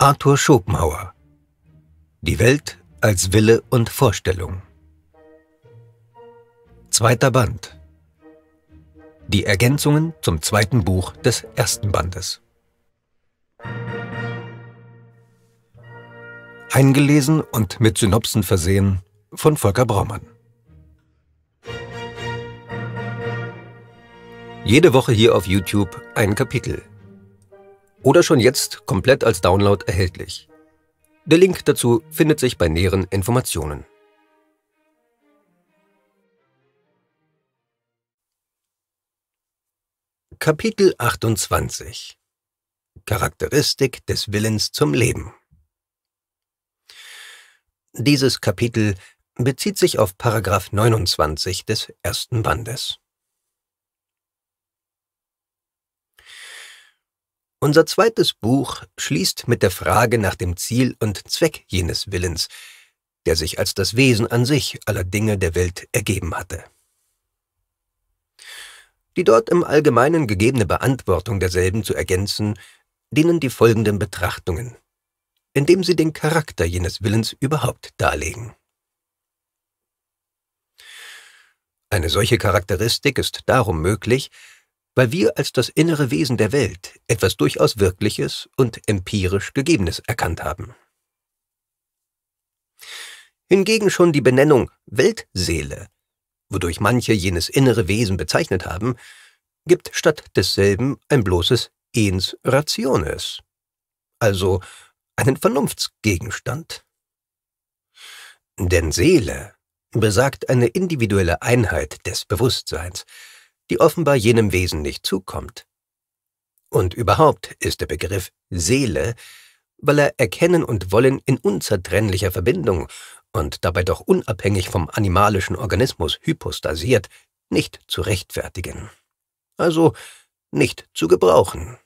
Arthur Schopenhauer Die Welt als Wille und Vorstellung Zweiter Band Die Ergänzungen zum zweiten Buch des ersten Bandes Eingelesen und mit Synopsen versehen von Volker Braumann Jede Woche hier auf YouTube ein Kapitel – oder schon jetzt komplett als Download erhältlich. Der Link dazu findet sich bei näheren Informationen. Kapitel 28 Charakteristik des Willens zum Leben Dieses Kapitel bezieht sich auf Paragraph 29 des ersten Bandes. Unser zweites Buch schließt mit der Frage nach dem Ziel und Zweck jenes Willens, der sich als das Wesen an sich aller Dinge der Welt ergeben hatte. Die dort im Allgemeinen gegebene Beantwortung derselben zu ergänzen, dienen die folgenden Betrachtungen, indem sie den Charakter jenes Willens überhaupt darlegen. Eine solche Charakteristik ist darum möglich, weil wir als das innere Wesen der Welt etwas durchaus Wirkliches und empirisch Gegebenes erkannt haben. Hingegen schon die Benennung Weltseele, wodurch manche jenes innere Wesen bezeichnet haben, gibt statt desselben ein bloßes Ens Rationes, also einen Vernunftsgegenstand. Denn Seele besagt eine individuelle Einheit des Bewusstseins, die offenbar jenem Wesen nicht zukommt. Und überhaupt ist der Begriff Seele, weil er Erkennen und Wollen in unzertrennlicher Verbindung und dabei doch unabhängig vom animalischen Organismus hypostasiert, nicht zu rechtfertigen. Also nicht zu gebrauchen.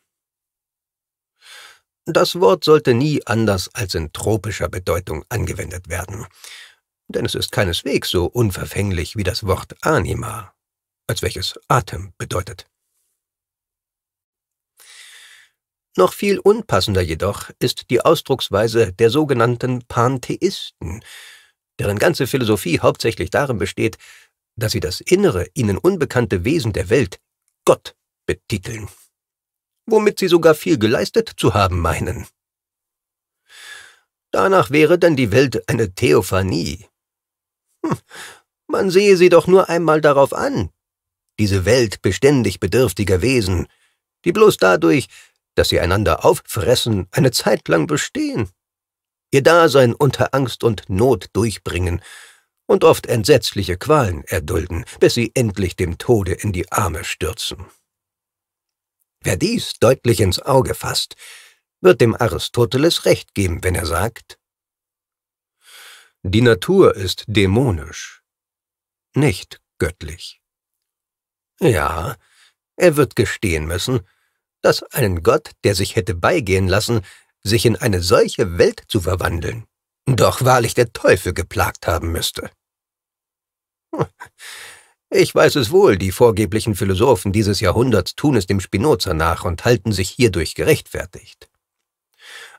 Das Wort sollte nie anders als in tropischer Bedeutung angewendet werden, denn es ist keineswegs so unverfänglich wie das Wort Anima als welches Atem bedeutet. Noch viel unpassender jedoch ist die Ausdrucksweise der sogenannten Pantheisten, deren ganze Philosophie hauptsächlich darin besteht, dass sie das innere, ihnen unbekannte Wesen der Welt Gott betiteln, womit sie sogar viel geleistet zu haben meinen. Danach wäre denn die Welt eine Theophanie. Hm, man sehe sie doch nur einmal darauf an, diese Welt beständig bedürftiger Wesen, die bloß dadurch, dass sie einander auffressen, eine Zeit lang bestehen, ihr Dasein unter Angst und Not durchbringen und oft entsetzliche Qualen erdulden, bis sie endlich dem Tode in die Arme stürzen. Wer dies deutlich ins Auge fasst, wird dem Aristoteles recht geben, wenn er sagt, die Natur ist dämonisch, nicht göttlich. Ja, er wird gestehen müssen, dass einen Gott, der sich hätte beigehen lassen, sich in eine solche Welt zu verwandeln, doch wahrlich der Teufel geplagt haben müsste. Hm. Ich weiß es wohl, die vorgeblichen Philosophen dieses Jahrhunderts tun es dem Spinoza nach und halten sich hierdurch gerechtfertigt.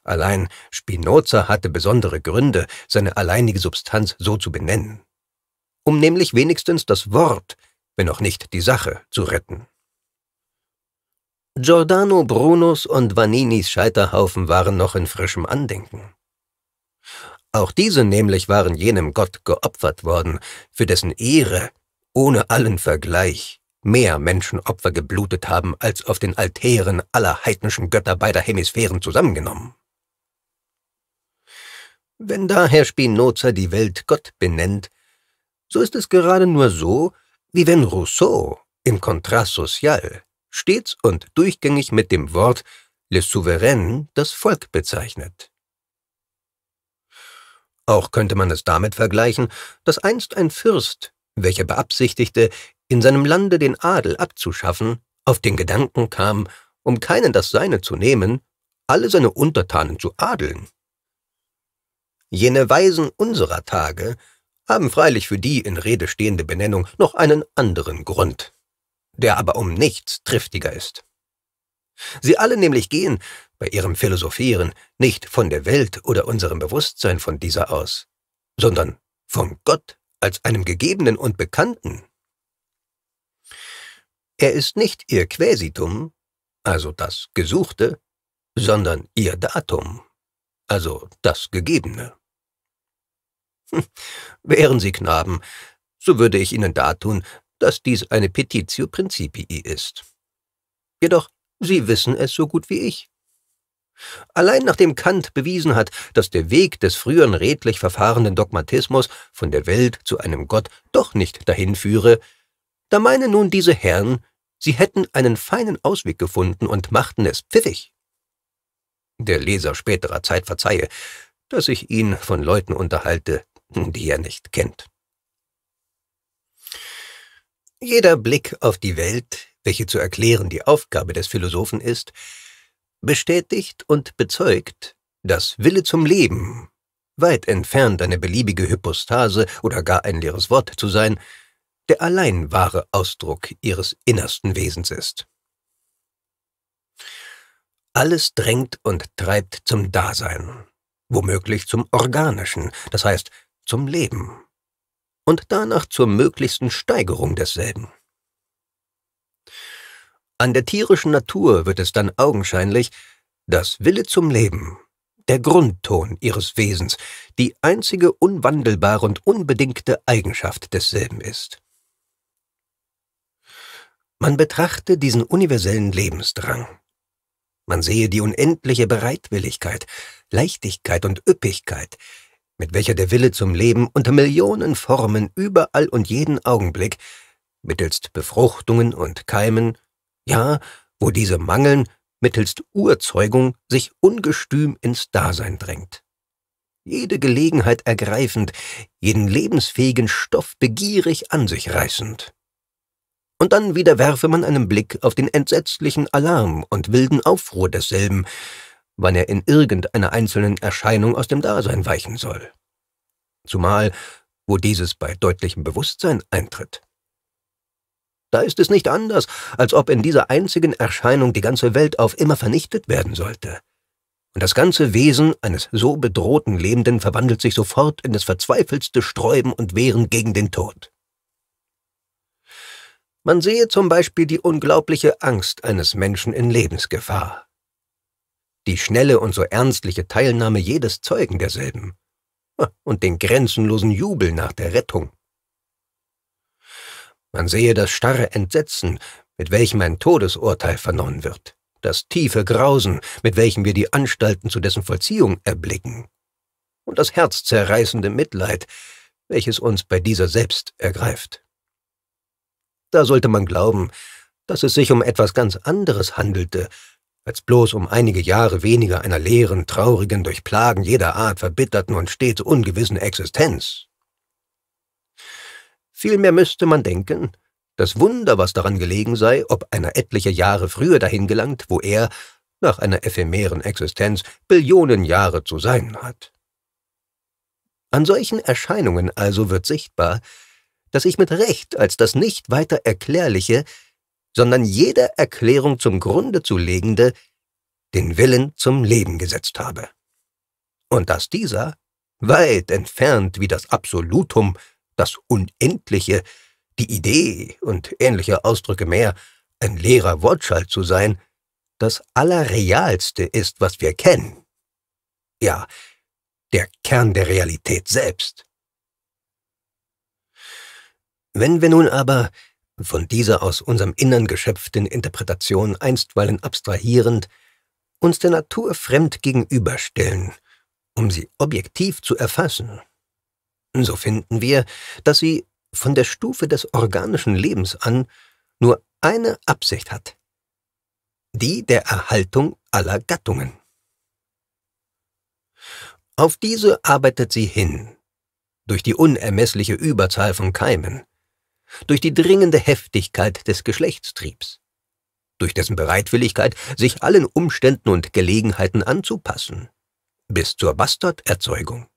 Allein Spinoza hatte besondere Gründe, seine alleinige Substanz so zu benennen. Um nämlich wenigstens das Wort wenn auch nicht die Sache, zu retten. Giordano Brunos und Vaninis Scheiterhaufen waren noch in frischem Andenken. Auch diese nämlich waren jenem Gott geopfert worden, für dessen Ehre, ohne allen Vergleich, mehr Menschenopfer geblutet haben als auf den Altären aller heidnischen Götter beider Hemisphären zusammengenommen. Wenn daher Spinoza die Welt Gott benennt, so ist es gerade nur so, wie wenn Rousseau im Contrat social stets und durchgängig mit dem Wort le souverain das Volk bezeichnet. Auch könnte man es damit vergleichen, dass einst ein Fürst, welcher beabsichtigte, in seinem Lande den Adel abzuschaffen, auf den Gedanken kam, um keinen das Seine zu nehmen, alle seine Untertanen zu adeln. Jene Weisen unserer Tage haben freilich für die in Rede stehende Benennung noch einen anderen Grund, der aber um nichts triftiger ist. Sie alle nämlich gehen, bei ihrem Philosophieren, nicht von der Welt oder unserem Bewusstsein von dieser aus, sondern vom Gott als einem gegebenen und bekannten. Er ist nicht ihr Quäsitum, also das Gesuchte, sondern ihr Datum, also das Gegebene. Wären Sie Knaben, so würde ich Ihnen dartun, dass dies eine Petitio Principii ist. Jedoch, Sie wissen es so gut wie ich. Allein nachdem Kant bewiesen hat, dass der Weg des früheren redlich verfahrenden Dogmatismus von der Welt zu einem Gott doch nicht dahin führe, da meinen nun diese Herren, sie hätten einen feinen Ausweg gefunden und machten es pfiffig. Der Leser späterer Zeit verzeihe, dass ich ihn von Leuten unterhalte, die er nicht kennt. Jeder Blick auf die Welt, welche zu erklären die Aufgabe des Philosophen ist, bestätigt und bezeugt, dass Wille zum Leben, weit entfernt eine beliebige Hypostase oder gar ein leeres Wort zu sein, der allein wahre Ausdruck ihres innersten Wesens ist. Alles drängt und treibt zum Dasein, womöglich zum Organischen, das heißt zum Leben und danach zur möglichsten Steigerung desselben. An der tierischen Natur wird es dann augenscheinlich, dass Wille zum Leben, der Grundton ihres Wesens, die einzige unwandelbare und unbedingte Eigenschaft desselben ist. Man betrachte diesen universellen Lebensdrang. Man sehe die unendliche Bereitwilligkeit, Leichtigkeit und Üppigkeit, mit welcher der Wille zum Leben unter Millionen Formen überall und jeden Augenblick, mittelst Befruchtungen und Keimen, ja, wo diese mangeln, mittelst Urzeugung sich ungestüm ins Dasein drängt. Jede Gelegenheit ergreifend, jeden lebensfähigen Stoff begierig an sich reißend. Und dann wieder werfe man einen Blick auf den entsetzlichen Alarm und wilden Aufruhr desselben, wann er in irgendeiner einzelnen Erscheinung aus dem Dasein weichen soll. Zumal, wo dieses bei deutlichem Bewusstsein eintritt. Da ist es nicht anders, als ob in dieser einzigen Erscheinung die ganze Welt auf immer vernichtet werden sollte. Und das ganze Wesen eines so bedrohten Lebenden verwandelt sich sofort in das verzweifelste Sträuben und Wehren gegen den Tod. Man sehe zum Beispiel die unglaubliche Angst eines Menschen in Lebensgefahr, die schnelle und so ernstliche Teilnahme jedes Zeugen derselben und den grenzenlosen Jubel nach der Rettung. Man sehe das starre Entsetzen, mit welchem ein Todesurteil vernommen wird, das tiefe Grausen, mit welchem wir die Anstalten zu dessen Vollziehung erblicken, und das herzzerreißende Mitleid, welches uns bei dieser selbst ergreift. Da sollte man glauben, dass es sich um etwas ganz anderes handelte, als bloß um einige Jahre weniger einer leeren, traurigen, durch Plagen jeder Art verbitterten und stets ungewissen Existenz. Vielmehr müsste man denken, das Wunder, was daran gelegen sei, ob einer etliche Jahre früher dahin gelangt, wo er, nach einer ephemeren Existenz, Billionen Jahre zu sein hat. An solchen Erscheinungen also wird sichtbar, dass ich mit Recht als das nicht weiter Erklärliche sondern jeder Erklärung zum Grunde zu legende, den Willen zum Leben gesetzt habe. Und dass dieser, weit entfernt wie das Absolutum, das Unendliche, die Idee und ähnliche Ausdrücke mehr, ein leerer Wortschall zu sein, das Allerrealste ist, was wir kennen. Ja, der Kern der Realität selbst. Wenn wir nun aber von dieser aus unserem Innern geschöpften Interpretation einstweilen abstrahierend, uns der Natur fremd gegenüberstellen, um sie objektiv zu erfassen. So finden wir, dass sie von der Stufe des organischen Lebens an nur eine Absicht hat, die der Erhaltung aller Gattungen. Auf diese arbeitet sie hin, durch die unermessliche Überzahl von Keimen, durch die dringende Heftigkeit des Geschlechtstriebs, durch dessen Bereitwilligkeit, sich allen Umständen und Gelegenheiten anzupassen, bis zur Bastarderzeugung,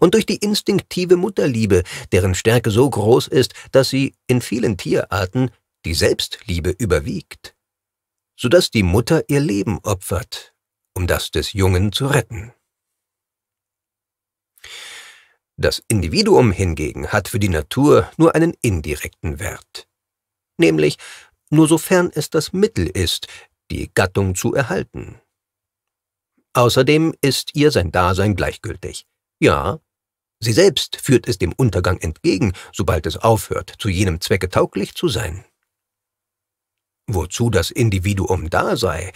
und durch die instinktive Mutterliebe, deren Stärke so groß ist, dass sie in vielen Tierarten die Selbstliebe überwiegt, so dass die Mutter ihr Leben opfert, um das des Jungen zu retten. Das Individuum hingegen hat für die Natur nur einen indirekten Wert, nämlich nur sofern es das Mittel ist, die Gattung zu erhalten. Außerdem ist ihr sein Dasein gleichgültig. Ja, sie selbst führt es dem Untergang entgegen, sobald es aufhört, zu jenem Zwecke tauglich zu sein. Wozu das Individuum da sei,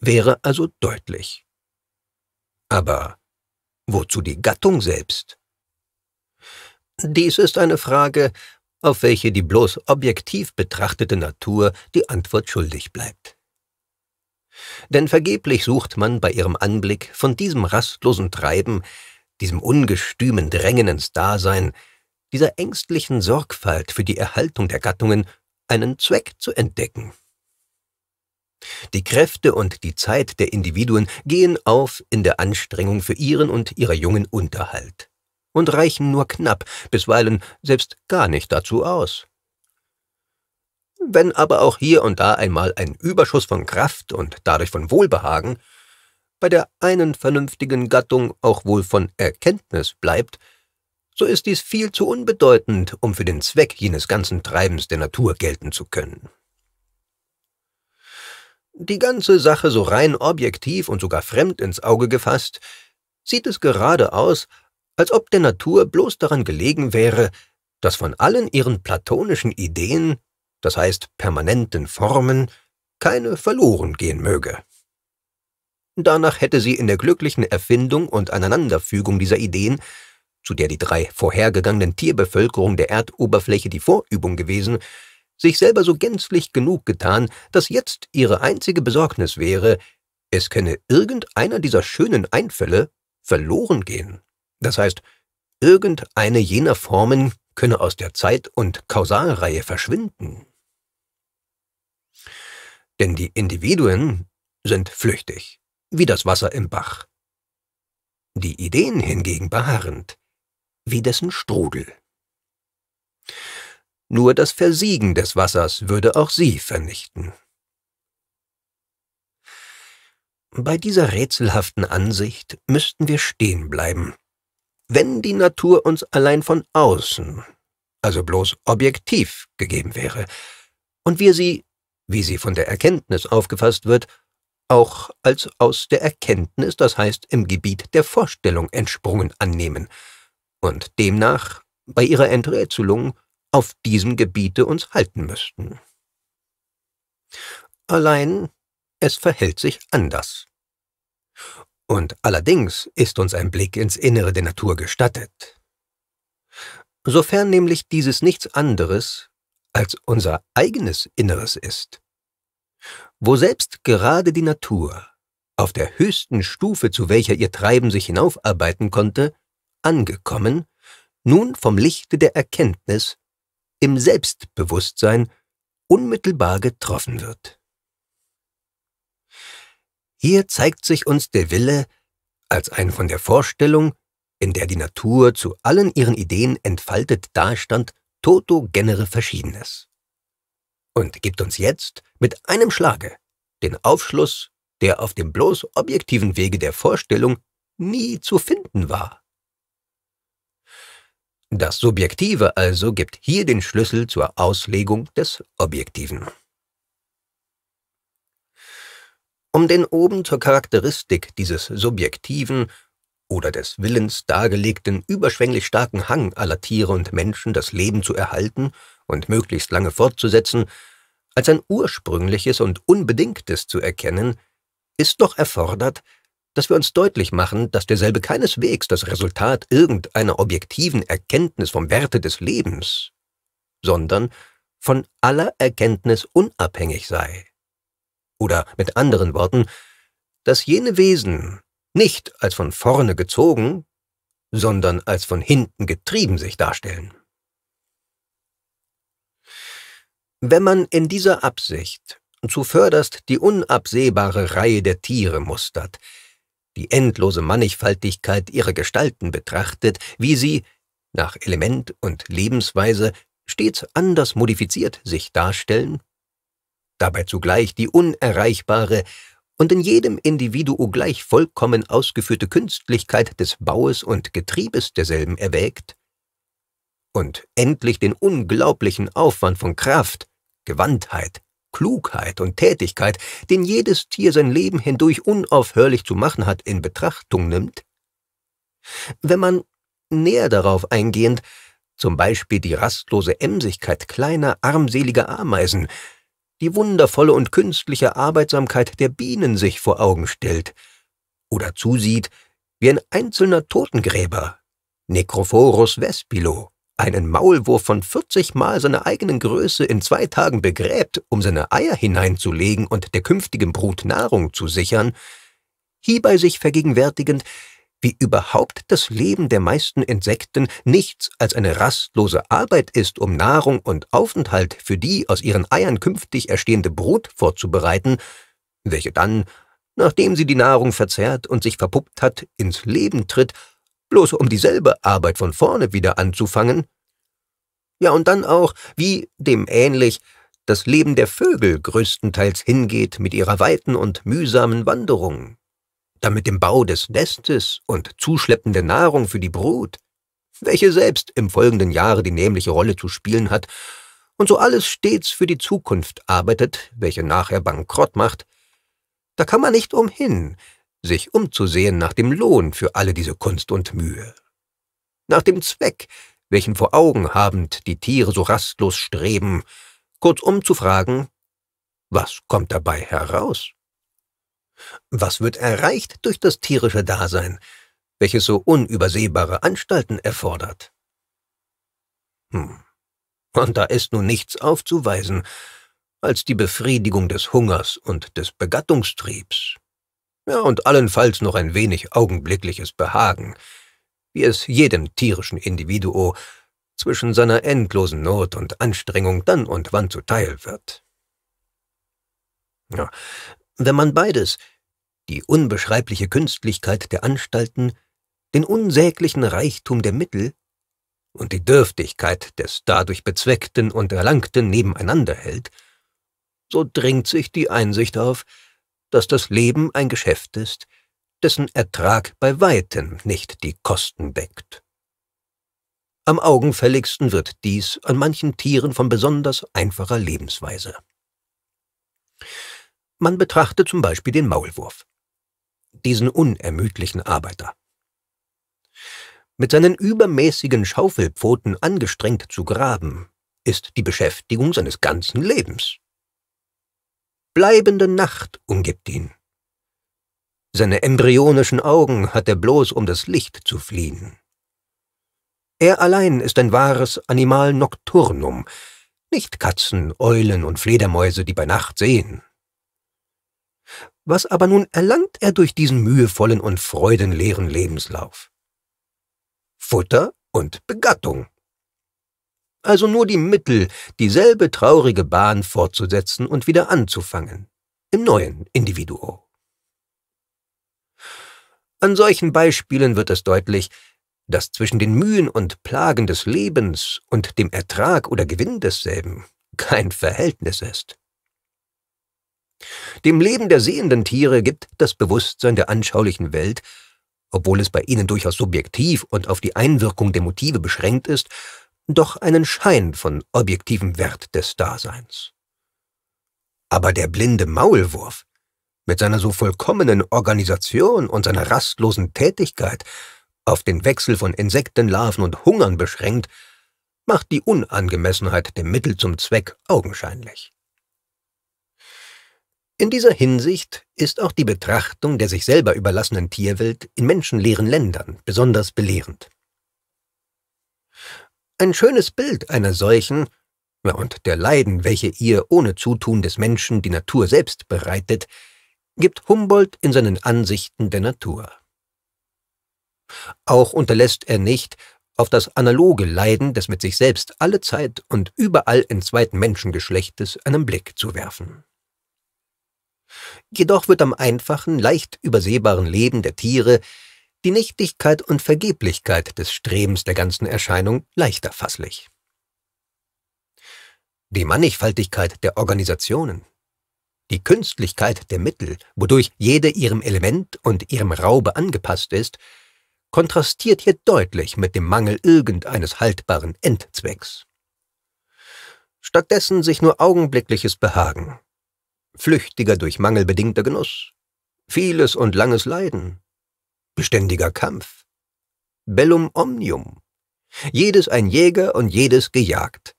wäre also deutlich. Aber wozu die Gattung selbst? Dies ist eine Frage, auf welche die bloß objektiv betrachtete Natur die Antwort schuldig bleibt. Denn vergeblich sucht man bei ihrem Anblick von diesem rastlosen Treiben, diesem ungestümen Drängen ins Dasein, dieser ängstlichen Sorgfalt für die Erhaltung der Gattungen einen Zweck zu entdecken. Die Kräfte und die Zeit der Individuen gehen auf in der Anstrengung für ihren und ihrer jungen Unterhalt und reichen nur knapp, bisweilen selbst gar nicht dazu aus. Wenn aber auch hier und da einmal ein Überschuss von Kraft und dadurch von Wohlbehagen, bei der einen vernünftigen Gattung auch wohl von Erkenntnis bleibt, so ist dies viel zu unbedeutend, um für den Zweck jenes ganzen Treibens der Natur gelten zu können. Die ganze Sache so rein objektiv und sogar fremd ins Auge gefasst, sieht es gerade aus, als ob der Natur bloß daran gelegen wäre, dass von allen ihren platonischen Ideen, das heißt permanenten Formen, keine verloren gehen möge. Danach hätte sie in der glücklichen Erfindung und Aneinanderfügung dieser Ideen, zu der die drei vorhergegangenen Tierbevölkerung der Erdoberfläche die Vorübung gewesen, sich selber so gänzlich genug getan, dass jetzt ihre einzige Besorgnis wäre, es könne irgendeiner dieser schönen Einfälle verloren gehen. Das heißt, irgendeine jener Formen könne aus der Zeit- und Kausalreihe verschwinden. Denn die Individuen sind flüchtig, wie das Wasser im Bach. Die Ideen hingegen beharrend, wie dessen Strudel. Nur das Versiegen des Wassers würde auch sie vernichten. Bei dieser rätselhaften Ansicht müssten wir stehen bleiben wenn die Natur uns allein von außen, also bloß objektiv, gegeben wäre, und wir sie, wie sie von der Erkenntnis aufgefasst wird, auch als aus der Erkenntnis, das heißt im Gebiet der Vorstellung entsprungen annehmen, und demnach bei ihrer Enträtselung auf diesem Gebiete uns halten müssten. Allein es verhält sich anders. Und allerdings ist uns ein Blick ins Innere der Natur gestattet. Sofern nämlich dieses nichts anderes als unser eigenes Inneres ist. Wo selbst gerade die Natur, auf der höchsten Stufe, zu welcher ihr Treiben sich hinaufarbeiten konnte, angekommen, nun vom Lichte der Erkenntnis im Selbstbewusstsein unmittelbar getroffen wird. Hier zeigt sich uns der Wille als ein von der Vorstellung, in der die Natur zu allen ihren Ideen entfaltet dastand, toto genere Verschiedenes. Und gibt uns jetzt mit einem Schlage den Aufschluss, der auf dem bloß objektiven Wege der Vorstellung nie zu finden war. Das Subjektive also gibt hier den Schlüssel zur Auslegung des Objektiven. Um den oben zur Charakteristik dieses subjektiven oder des Willens dargelegten überschwänglich starken Hang aller Tiere und Menschen, das Leben zu erhalten und möglichst lange fortzusetzen, als ein ursprüngliches und unbedingtes zu erkennen, ist doch erfordert, dass wir uns deutlich machen, dass derselbe keineswegs das Resultat irgendeiner objektiven Erkenntnis vom Werte des Lebens, sondern von aller Erkenntnis unabhängig sei oder mit anderen Worten, dass jene Wesen nicht als von vorne gezogen, sondern als von hinten getrieben sich darstellen. Wenn man in dieser Absicht zuvörderst die unabsehbare Reihe der Tiere mustert, die endlose Mannigfaltigkeit ihrer Gestalten betrachtet, wie sie, nach Element und Lebensweise, stets anders modifiziert sich darstellen dabei zugleich die unerreichbare und in jedem Individuo gleich vollkommen ausgeführte Künstlichkeit des Baues und Getriebes derselben erwägt und endlich den unglaublichen Aufwand von Kraft, Gewandtheit, Klugheit und Tätigkeit, den jedes Tier sein Leben hindurch unaufhörlich zu machen hat, in Betrachtung nimmt? Wenn man näher darauf eingehend, zum Beispiel die rastlose Emsigkeit kleiner, armseliger Ameisen, die wundervolle und künstliche Arbeitsamkeit der Bienen sich vor Augen stellt oder zusieht, wie ein einzelner Totengräber, Necrophorus vespilo, einen Maulwurf von 40 Mal seiner eigenen Größe in zwei Tagen begräbt, um seine Eier hineinzulegen und der künftigen Brut Nahrung zu sichern, hierbei sich vergegenwärtigend, wie überhaupt das Leben der meisten Insekten nichts als eine rastlose Arbeit ist, um Nahrung und Aufenthalt für die aus ihren Eiern künftig erstehende Brut vorzubereiten, welche dann, nachdem sie die Nahrung verzehrt und sich verpuppt hat, ins Leben tritt, bloß um dieselbe Arbeit von vorne wieder anzufangen? Ja, und dann auch, wie dem ähnlich, das Leben der Vögel größtenteils hingeht mit ihrer weiten und mühsamen Wanderung, da mit dem Bau des Nestes und zuschleppende Nahrung für die Brut, welche selbst im folgenden Jahre die nämliche Rolle zu spielen hat, und so alles stets für die Zukunft arbeitet, welche nachher bankrott macht, da kann man nicht umhin, sich umzusehen nach dem Lohn für alle diese Kunst und Mühe. Nach dem Zweck, welchen vor Augen habend die Tiere so rastlos streben, kurzum zu fragen, was kommt dabei heraus? Was wird erreicht durch das tierische Dasein, welches so unübersehbare Anstalten erfordert? Hm. Und da ist nun nichts aufzuweisen als die Befriedigung des Hungers und des Begattungstriebs. Ja, und allenfalls noch ein wenig augenblickliches Behagen, wie es jedem tierischen Individuo zwischen seiner endlosen Not und Anstrengung dann und wann zuteil wird. Ja, wenn man beides, die unbeschreibliche Künstlichkeit der Anstalten, den unsäglichen Reichtum der Mittel und die Dürftigkeit des dadurch Bezweckten und Erlangten nebeneinander hält, so dringt sich die Einsicht auf, dass das Leben ein Geschäft ist, dessen Ertrag bei weitem nicht die Kosten deckt. Am augenfälligsten wird dies an manchen Tieren von besonders einfacher Lebensweise. Man betrachte zum Beispiel den Maulwurf, diesen unermüdlichen Arbeiter. Mit seinen übermäßigen Schaufelpfoten angestrengt zu graben, ist die Beschäftigung seines ganzen Lebens. Bleibende Nacht umgibt ihn. Seine embryonischen Augen hat er bloß, um das Licht zu fliehen. Er allein ist ein wahres Animal Nocturnum, nicht Katzen, Eulen und Fledermäuse, die bei Nacht sehen. Was aber nun erlangt er durch diesen mühevollen und freudenleeren Lebenslauf? Futter und Begattung. Also nur die Mittel, dieselbe traurige Bahn fortzusetzen und wieder anzufangen, im neuen Individuo. An solchen Beispielen wird es deutlich, dass zwischen den Mühen und Plagen des Lebens und dem Ertrag oder Gewinn desselben kein Verhältnis ist. Dem Leben der sehenden Tiere gibt das Bewusstsein der anschaulichen Welt, obwohl es bei ihnen durchaus subjektiv und auf die Einwirkung der Motive beschränkt ist, doch einen Schein von objektivem Wert des Daseins. Aber der blinde Maulwurf, mit seiner so vollkommenen Organisation und seiner rastlosen Tätigkeit, auf den Wechsel von Insektenlarven und Hungern beschränkt, macht die Unangemessenheit der Mittel zum Zweck augenscheinlich. In dieser Hinsicht ist auch die Betrachtung der sich selber überlassenen Tierwelt in menschenleeren Ländern besonders belehrend. Ein schönes Bild einer solchen und der Leiden, welche ihr ohne Zutun des Menschen die Natur selbst bereitet, gibt Humboldt in seinen Ansichten der Natur. Auch unterlässt er nicht, auf das analoge Leiden des mit sich selbst allezeit und überall entzweiten Menschengeschlechtes einen Blick zu werfen. Jedoch wird am einfachen, leicht übersehbaren Leben der Tiere die Nichtigkeit und Vergeblichkeit des Strebens der ganzen Erscheinung leichter fasslich. Die Mannigfaltigkeit der Organisationen, die Künstlichkeit der Mittel, wodurch jede ihrem Element und ihrem Raube angepasst ist, kontrastiert hier deutlich mit dem Mangel irgendeines haltbaren Endzwecks. Stattdessen sich nur augenblickliches Behagen, flüchtiger durch Mangel bedingter Genuss, vieles und langes Leiden, beständiger Kampf, bellum omnium, jedes ein Jäger und jedes gejagt,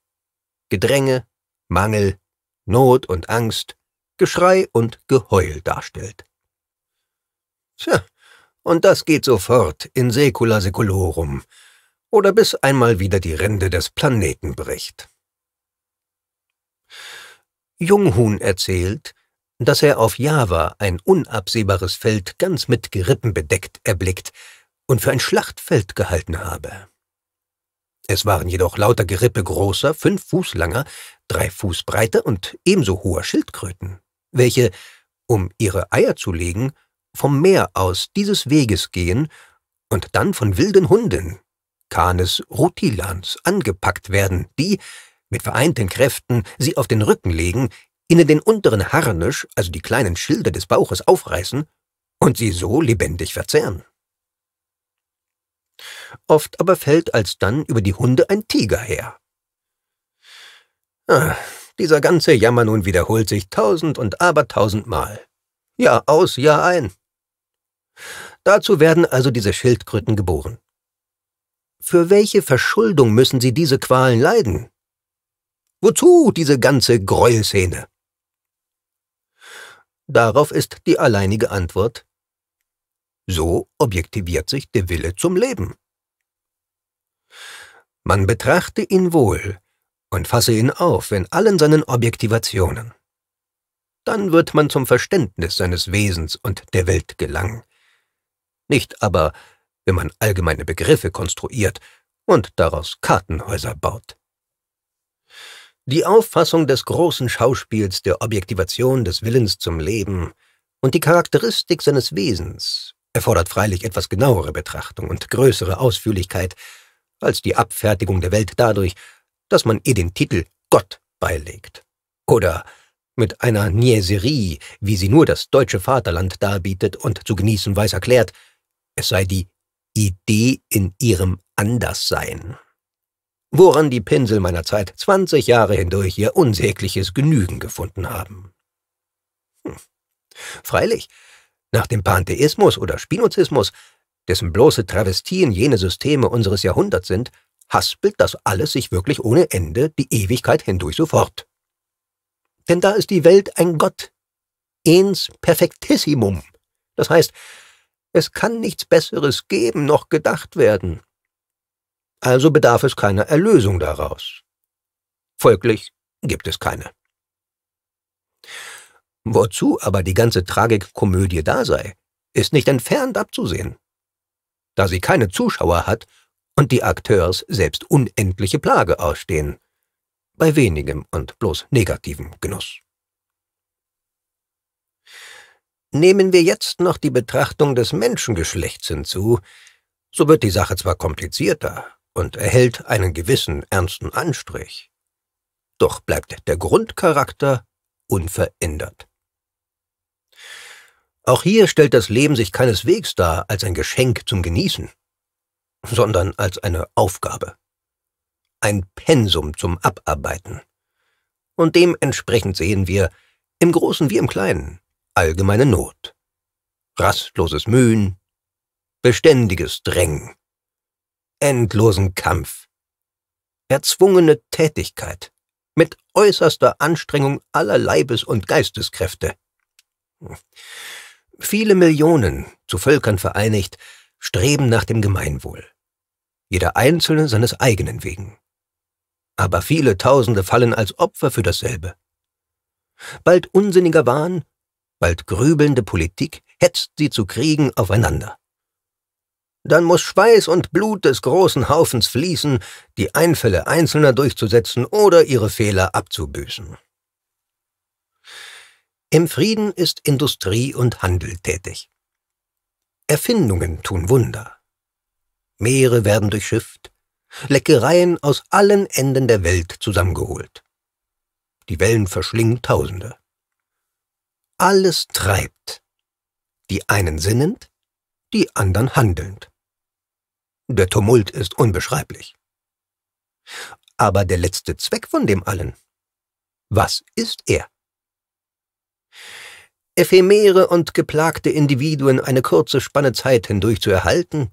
Gedränge, Mangel, Not und Angst, Geschrei und Geheul darstellt. Tja, und das geht sofort in Secula saeculorum, oder bis einmal wieder die Rinde des Planeten bricht. Junghuhn erzählt, dass er auf Java ein unabsehbares Feld ganz mit Gerippen bedeckt erblickt und für ein Schlachtfeld gehalten habe. Es waren jedoch lauter Gerippe großer, fünf Fuß langer, drei Fuß breiter und ebenso hoher Schildkröten, welche, um ihre Eier zu legen, vom Meer aus dieses Weges gehen und dann von wilden Hunden, Kanes Rutilans, angepackt werden, die, mit vereinten Kräften sie auf den Rücken legen, ihnen den unteren Harnisch, also die kleinen Schilder des Bauches, aufreißen und sie so lebendig verzehren. Oft aber fällt alsdann über die Hunde ein Tiger her. Ah, dieser ganze Jammer nun wiederholt sich tausend und abertausendmal. Jahr aus, Jahr ein. Dazu werden also diese Schildkröten geboren. Für welche Verschuldung müssen sie diese Qualen leiden? Wozu diese ganze Gräuelszene? Darauf ist die alleinige Antwort, so objektiviert sich der Wille zum Leben. Man betrachte ihn wohl und fasse ihn auf in allen seinen Objektivationen. Dann wird man zum Verständnis seines Wesens und der Welt gelangen. Nicht aber, wenn man allgemeine Begriffe konstruiert und daraus Kartenhäuser baut die Auffassung des großen Schauspiels der Objektivation des Willens zum Leben und die Charakteristik seines Wesens erfordert freilich etwas genauere Betrachtung und größere Ausführlichkeit als die Abfertigung der Welt dadurch, dass man ihr den Titel Gott beilegt. Oder mit einer Nieserie, wie sie nur das deutsche Vaterland darbietet und zu genießen weiß erklärt, es sei die Idee in ihrem Anderssein woran die Pinsel meiner Zeit 20 Jahre hindurch ihr unsägliches Genügen gefunden haben. Hm. Freilich, nach dem Pantheismus oder Spinozismus, dessen bloße Travestien jene Systeme unseres Jahrhunderts sind, haspelt das alles sich wirklich ohne Ende die Ewigkeit hindurch sofort. Denn da ist die Welt ein Gott, ens perfectissimum, das heißt, es kann nichts Besseres geben noch gedacht werden, also bedarf es keiner Erlösung daraus. Folglich gibt es keine. Wozu aber die ganze Tragikkomödie da sei, ist nicht entfernt abzusehen, da sie keine Zuschauer hat und die Akteurs selbst unendliche Plage ausstehen, bei wenigem und bloß negativem Genuss. Nehmen wir jetzt noch die Betrachtung des Menschengeschlechts hinzu, so wird die Sache zwar komplizierter, und erhält einen gewissen ernsten Anstrich. Doch bleibt der Grundcharakter unverändert. Auch hier stellt das Leben sich keineswegs dar als ein Geschenk zum Genießen, sondern als eine Aufgabe, ein Pensum zum Abarbeiten. Und dementsprechend sehen wir, im Großen wie im Kleinen, allgemeine Not, rastloses Mühen, beständiges Drängen, endlosen Kampf. Erzwungene Tätigkeit mit äußerster Anstrengung aller Leibes- und Geisteskräfte. Viele Millionen, zu Völkern vereinigt, streben nach dem Gemeinwohl. Jeder Einzelne seines eigenen wegen. Aber viele Tausende fallen als Opfer für dasselbe. Bald unsinniger Wahn, bald grübelnde Politik hetzt sie zu Kriegen aufeinander dann muss Schweiß und Blut des großen Haufens fließen, die Einfälle Einzelner durchzusetzen oder ihre Fehler abzubüßen. Im Frieden ist Industrie und Handel tätig. Erfindungen tun Wunder. Meere werden durchschifft, Leckereien aus allen Enden der Welt zusammengeholt. Die Wellen verschlingen Tausende. Alles treibt, die einen sinnend, die anderen handelnd. Der Tumult ist unbeschreiblich. Aber der letzte Zweck von dem allen, was ist er? Ephemere und geplagte Individuen eine kurze Spanne Zeit hindurch zu erhalten,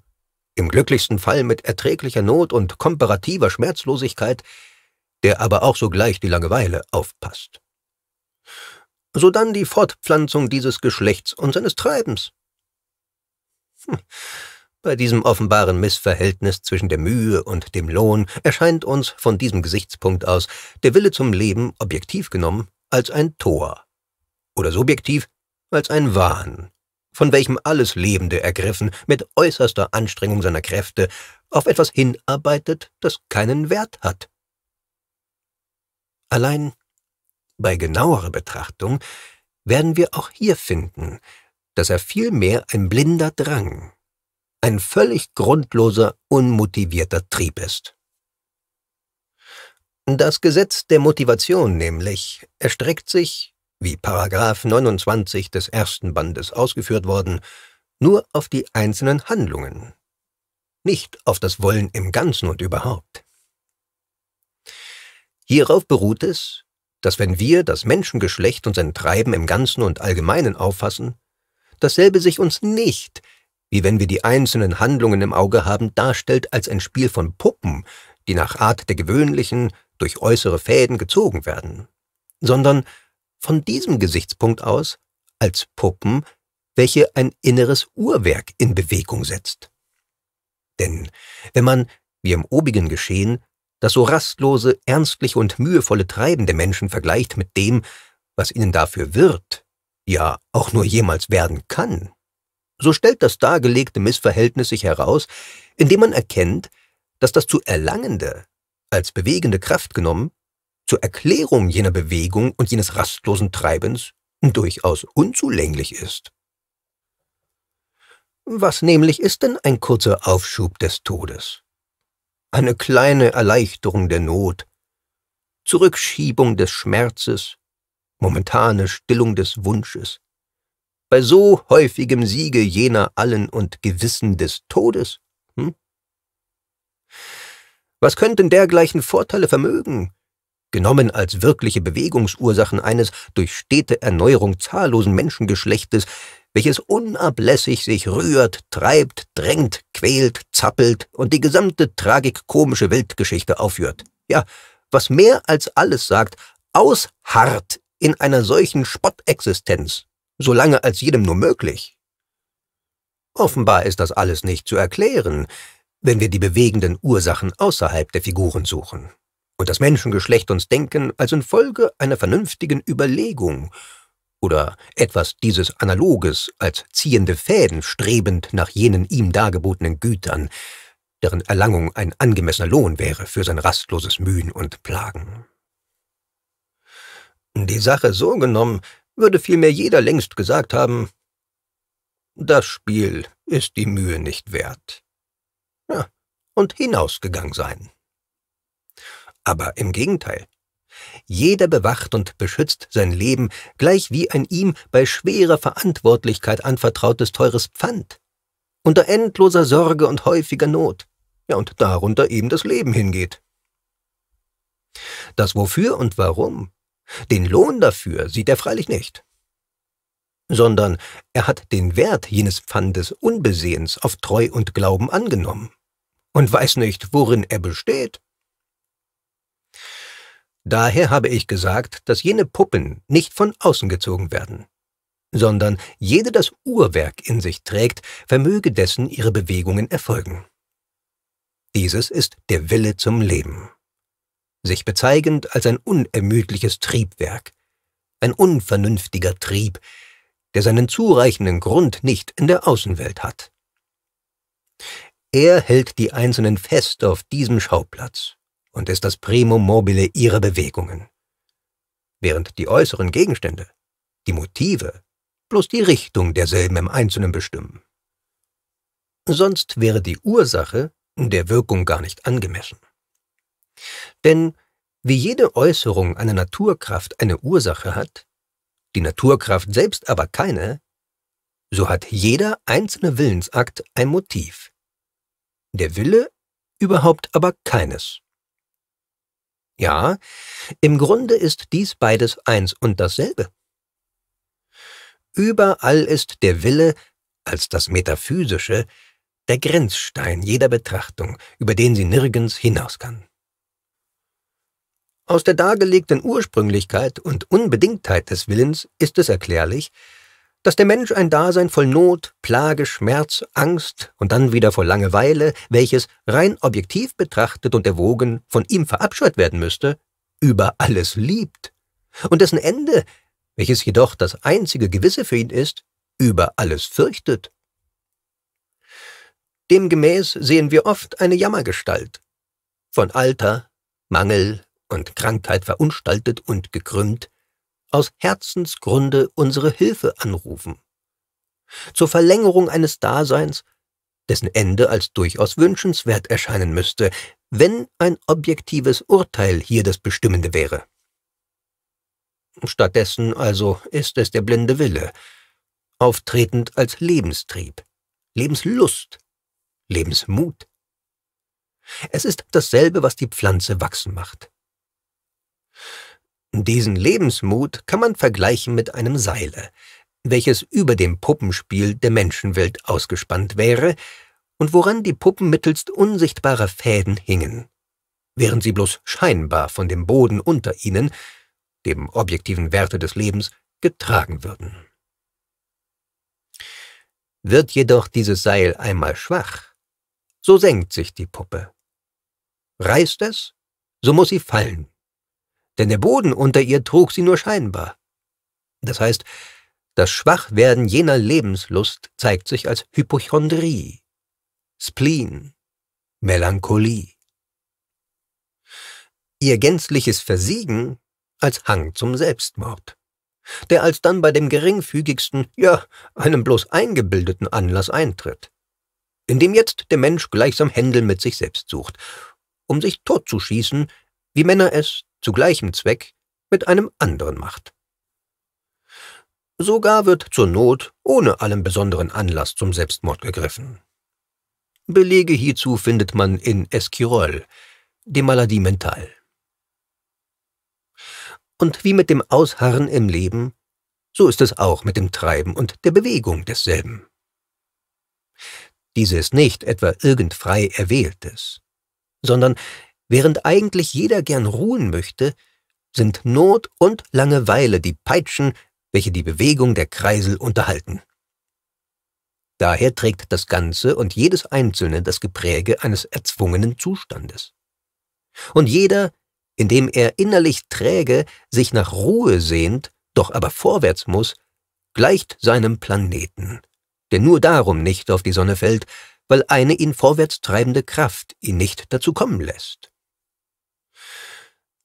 im glücklichsten Fall mit erträglicher Not und komparativer Schmerzlosigkeit, der aber auch sogleich die Langeweile aufpasst. Sodann die Fortpflanzung dieses Geschlechts und seines Treibens. Hm. Bei diesem offenbaren Missverhältnis zwischen der Mühe und dem Lohn erscheint uns von diesem Gesichtspunkt aus der Wille zum Leben objektiv genommen als ein Tor oder subjektiv als ein Wahn, von welchem alles Lebende ergriffen mit äußerster Anstrengung seiner Kräfte auf etwas hinarbeitet, das keinen Wert hat. Allein bei genauerer Betrachtung werden wir auch hier finden, dass er vielmehr ein blinder Drang, ein völlig grundloser, unmotivierter Trieb ist. Das Gesetz der Motivation nämlich erstreckt sich, wie Paragraph 29 des ersten Bandes ausgeführt worden, nur auf die einzelnen Handlungen, nicht auf das Wollen im Ganzen und überhaupt. Hierauf beruht es, dass wenn wir das Menschengeschlecht und sein Treiben im Ganzen und Allgemeinen auffassen, dasselbe sich uns nicht wie wenn wir die einzelnen Handlungen im Auge haben, darstellt als ein Spiel von Puppen, die nach Art der gewöhnlichen, durch äußere Fäden gezogen werden, sondern von diesem Gesichtspunkt aus als Puppen, welche ein inneres Uhrwerk in Bewegung setzt. Denn wenn man, wie im obigen Geschehen, das so rastlose, ernstliche und mühevolle Treiben der Menschen vergleicht mit dem, was ihnen dafür wird, ja auch nur jemals werden kann, so stellt das dargelegte Missverhältnis sich heraus, indem man erkennt, dass das zu Erlangende als bewegende Kraft genommen zur Erklärung jener Bewegung und jenes rastlosen Treibens durchaus unzulänglich ist. Was nämlich ist denn ein kurzer Aufschub des Todes? Eine kleine Erleichterung der Not, Zurückschiebung des Schmerzes, momentane Stillung des Wunsches, bei so häufigem Siege jener allen und Gewissen des Todes? Hm? Was könnten dergleichen Vorteile vermögen, genommen als wirkliche Bewegungsursachen eines durch stete Erneuerung zahllosen Menschengeschlechtes, welches unablässig sich rührt, treibt, drängt, quält, zappelt und die gesamte tragikomische Weltgeschichte aufführt. Ja, was mehr als alles sagt, ausharrt in einer solchen Spottexistenz so lange als jedem nur möglich. Offenbar ist das alles nicht zu erklären, wenn wir die bewegenden Ursachen außerhalb der Figuren suchen und das Menschengeschlecht uns Denken als infolge einer vernünftigen Überlegung oder etwas dieses Analoges als ziehende Fäden strebend nach jenen ihm dargebotenen Gütern, deren Erlangung ein angemessener Lohn wäre für sein rastloses Mühen und Plagen. Die Sache so genommen würde vielmehr jeder längst gesagt haben, das Spiel ist die Mühe nicht wert. Ja, und hinausgegangen sein. Aber im Gegenteil. Jeder bewacht und beschützt sein Leben, gleich wie ein ihm bei schwerer Verantwortlichkeit anvertrautes teures Pfand. Unter endloser Sorge und häufiger Not. Ja, und darunter eben das Leben hingeht. Das Wofür und Warum den Lohn dafür sieht er freilich nicht, sondern er hat den Wert jenes Pfandes unbesehens auf Treu und Glauben angenommen und weiß nicht, worin er besteht. Daher habe ich gesagt, dass jene Puppen nicht von außen gezogen werden, sondern jede das Uhrwerk in sich trägt, vermöge dessen ihre Bewegungen erfolgen. Dieses ist der Wille zum Leben sich bezeigend als ein unermüdliches Triebwerk, ein unvernünftiger Trieb, der seinen zureichenden Grund nicht in der Außenwelt hat. Er hält die Einzelnen fest auf diesem Schauplatz und ist das Primum mobile ihrer Bewegungen, während die äußeren Gegenstände, die Motive, bloß die Richtung derselben im Einzelnen bestimmen. Sonst wäre die Ursache der Wirkung gar nicht angemessen. Denn wie jede Äußerung einer Naturkraft eine Ursache hat, die Naturkraft selbst aber keine, so hat jeder einzelne Willensakt ein Motiv. Der Wille überhaupt aber keines. Ja, im Grunde ist dies beides eins und dasselbe. Überall ist der Wille als das Metaphysische der Grenzstein jeder Betrachtung, über den sie nirgends hinaus kann. Aus der dargelegten Ursprünglichkeit und Unbedingtheit des Willens ist es erklärlich, dass der Mensch ein Dasein voll Not, Plage, Schmerz, Angst und dann wieder voll Langeweile, welches rein objektiv betrachtet und erwogen von ihm verabscheut werden müsste, über alles liebt, und dessen Ende, welches jedoch das einzige Gewisse für ihn ist, über alles fürchtet. Demgemäß sehen wir oft eine Jammergestalt von Alter, Mangel, und Krankheit verunstaltet und gekrümmt, aus Herzensgrunde unsere Hilfe anrufen. Zur Verlängerung eines Daseins, dessen Ende als durchaus wünschenswert erscheinen müsste, wenn ein objektives Urteil hier das Bestimmende wäre. Stattdessen also ist es der blinde Wille, auftretend als Lebenstrieb, Lebenslust, Lebensmut. Es ist dasselbe, was die Pflanze wachsen macht. Diesen Lebensmut kann man vergleichen mit einem Seile, welches über dem Puppenspiel der Menschenwelt ausgespannt wäre und woran die Puppen mittelst unsichtbarer Fäden hingen, während sie bloß scheinbar von dem Boden unter ihnen, dem objektiven Werte des Lebens, getragen würden. Wird jedoch dieses Seil einmal schwach, so senkt sich die Puppe. Reißt es, so muss sie fallen denn der Boden unter ihr trug sie nur scheinbar. Das heißt, das Schwachwerden jener Lebenslust zeigt sich als Hypochondrie, Spleen, Melancholie. Ihr gänzliches Versiegen als Hang zum Selbstmord, der alsdann bei dem geringfügigsten, ja, einem bloß eingebildeten Anlass eintritt, in dem jetzt der Mensch gleichsam Händel mit sich selbst sucht, um sich totzuschießen, wie Männer es zu gleichem Zweck mit einem anderen macht. Sogar wird zur Not ohne allen besonderen Anlass zum Selbstmord gegriffen. Belege hierzu findet man in Esquirol, de Maladie Mental. Und wie mit dem Ausharren im Leben, so ist es auch mit dem Treiben und der Bewegung desselben. Diese ist nicht etwa irgend frei erwähltes, sondern Während eigentlich jeder gern ruhen möchte, sind Not und Langeweile die Peitschen, welche die Bewegung der Kreisel unterhalten. Daher trägt das Ganze und jedes Einzelne das Gepräge eines erzwungenen Zustandes. Und jeder, indem er innerlich träge, sich nach Ruhe sehnt, doch aber vorwärts muss, gleicht seinem Planeten, der nur darum nicht auf die Sonne fällt, weil eine ihn vorwärts treibende Kraft ihn nicht dazu kommen lässt.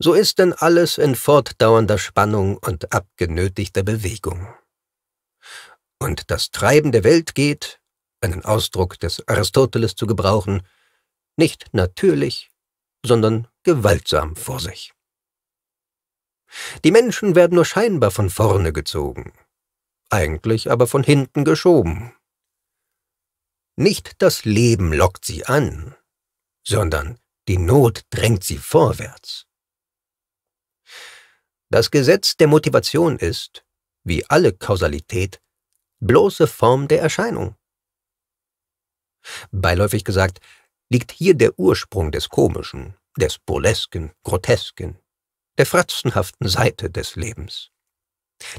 So ist denn alles in fortdauernder Spannung und abgenötigter Bewegung. Und das Treiben der Welt geht, einen Ausdruck des Aristoteles zu gebrauchen, nicht natürlich, sondern gewaltsam vor sich. Die Menschen werden nur scheinbar von vorne gezogen, eigentlich aber von hinten geschoben. Nicht das Leben lockt sie an, sondern die Not drängt sie vorwärts. Das Gesetz der Motivation ist, wie alle Kausalität, bloße Form der Erscheinung. Beiläufig gesagt, liegt hier der Ursprung des Komischen, des Burlesken, Grotesken, der fratzenhaften Seite des Lebens.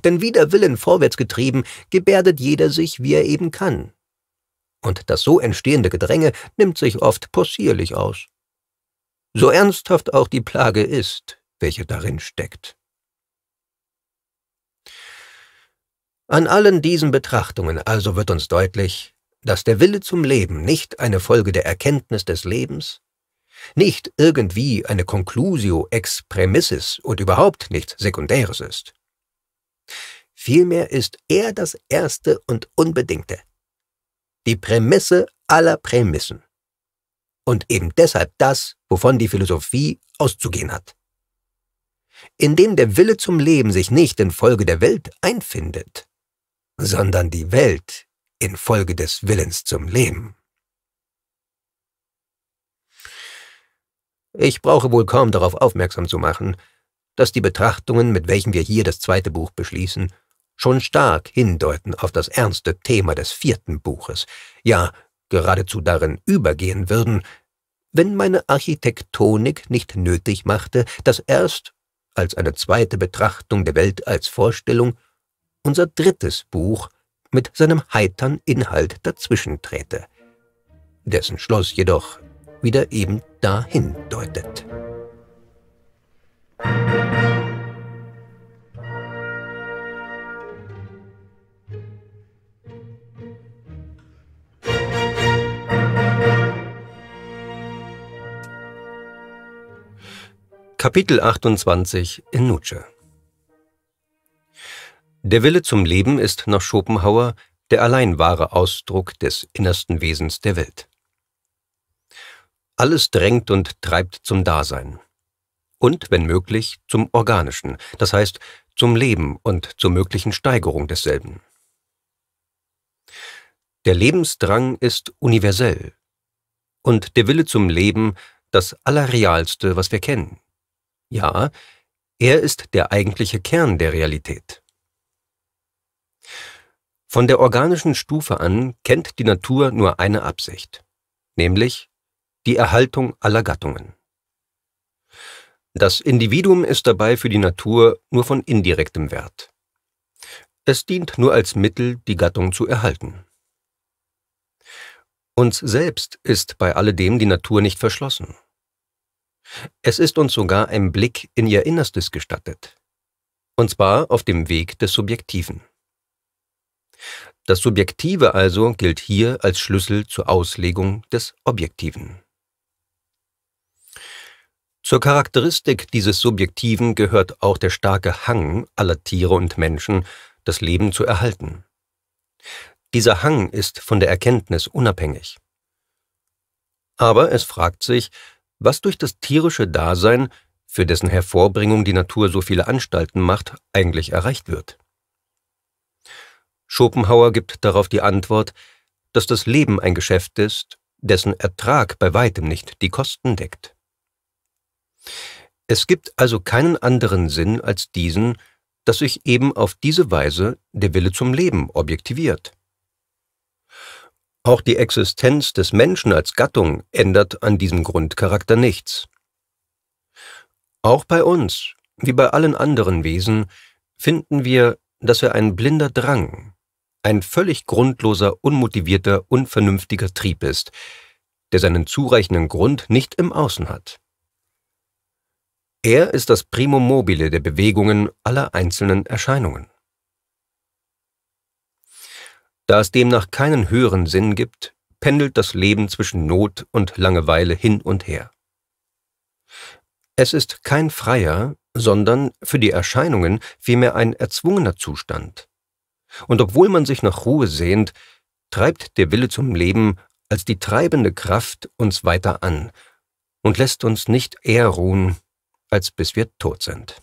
Denn wider Willen vorwärts getrieben, gebärdet jeder sich, wie er eben kann. Und das so entstehende Gedränge nimmt sich oft possierlich aus. So ernsthaft auch die Plage ist, welche darin steckt. An allen diesen Betrachtungen also wird uns deutlich, dass der Wille zum Leben nicht eine Folge der Erkenntnis des Lebens, nicht irgendwie eine Conclusio ex premissis und überhaupt nichts Sekundäres ist. Vielmehr ist er das Erste und Unbedingte, die Prämisse aller Prämissen und eben deshalb das, wovon die Philosophie auszugehen hat. Indem der Wille zum Leben sich nicht in Folge der Welt einfindet, sondern die Welt infolge des Willens zum Leben. Ich brauche wohl kaum darauf aufmerksam zu machen, dass die Betrachtungen, mit welchen wir hier das zweite Buch beschließen, schon stark hindeuten auf das ernste Thema des vierten Buches, ja geradezu darin übergehen würden, wenn meine Architektonik nicht nötig machte, dass erst als eine zweite Betrachtung der Welt als Vorstellung unser drittes Buch mit seinem heitern Inhalt dazwischen dazwischentrete, dessen Schloss jedoch wieder eben dahin deutet. Kapitel 28 in Nutsche der Wille zum Leben ist nach Schopenhauer der allein wahre Ausdruck des innersten Wesens der Welt. Alles drängt und treibt zum Dasein. Und, wenn möglich, zum Organischen, das heißt zum Leben und zur möglichen Steigerung desselben. Der Lebensdrang ist universell und der Wille zum Leben das Allerrealste, was wir kennen. Ja, er ist der eigentliche Kern der Realität. Von der organischen Stufe an kennt die Natur nur eine Absicht, nämlich die Erhaltung aller Gattungen. Das Individuum ist dabei für die Natur nur von indirektem Wert. Es dient nur als Mittel, die Gattung zu erhalten. Uns selbst ist bei alledem die Natur nicht verschlossen. Es ist uns sogar ein Blick in ihr Innerstes gestattet, und zwar auf dem Weg des Subjektiven. Das Subjektive also gilt hier als Schlüssel zur Auslegung des Objektiven. Zur Charakteristik dieses Subjektiven gehört auch der starke Hang aller Tiere und Menschen, das Leben zu erhalten. Dieser Hang ist von der Erkenntnis unabhängig. Aber es fragt sich, was durch das tierische Dasein, für dessen Hervorbringung die Natur so viele Anstalten macht, eigentlich erreicht wird. Schopenhauer gibt darauf die Antwort, dass das Leben ein Geschäft ist, dessen Ertrag bei weitem nicht die Kosten deckt. Es gibt also keinen anderen Sinn als diesen, dass sich eben auf diese Weise der Wille zum Leben objektiviert. Auch die Existenz des Menschen als Gattung ändert an diesem Grundcharakter nichts. Auch bei uns, wie bei allen anderen Wesen, finden wir, dass er ein blinder Drang, ein völlig grundloser, unmotivierter, unvernünftiger Trieb ist, der seinen zureichenden Grund nicht im Außen hat. Er ist das Primo mobile der Bewegungen aller einzelnen Erscheinungen. Da es demnach keinen höheren Sinn gibt, pendelt das Leben zwischen Not und Langeweile hin und her. Es ist kein freier, sondern für die Erscheinungen vielmehr ein erzwungener Zustand, und obwohl man sich nach Ruhe sehnt, treibt der Wille zum Leben als die treibende Kraft uns weiter an und lässt uns nicht eher ruhen, als bis wir tot sind.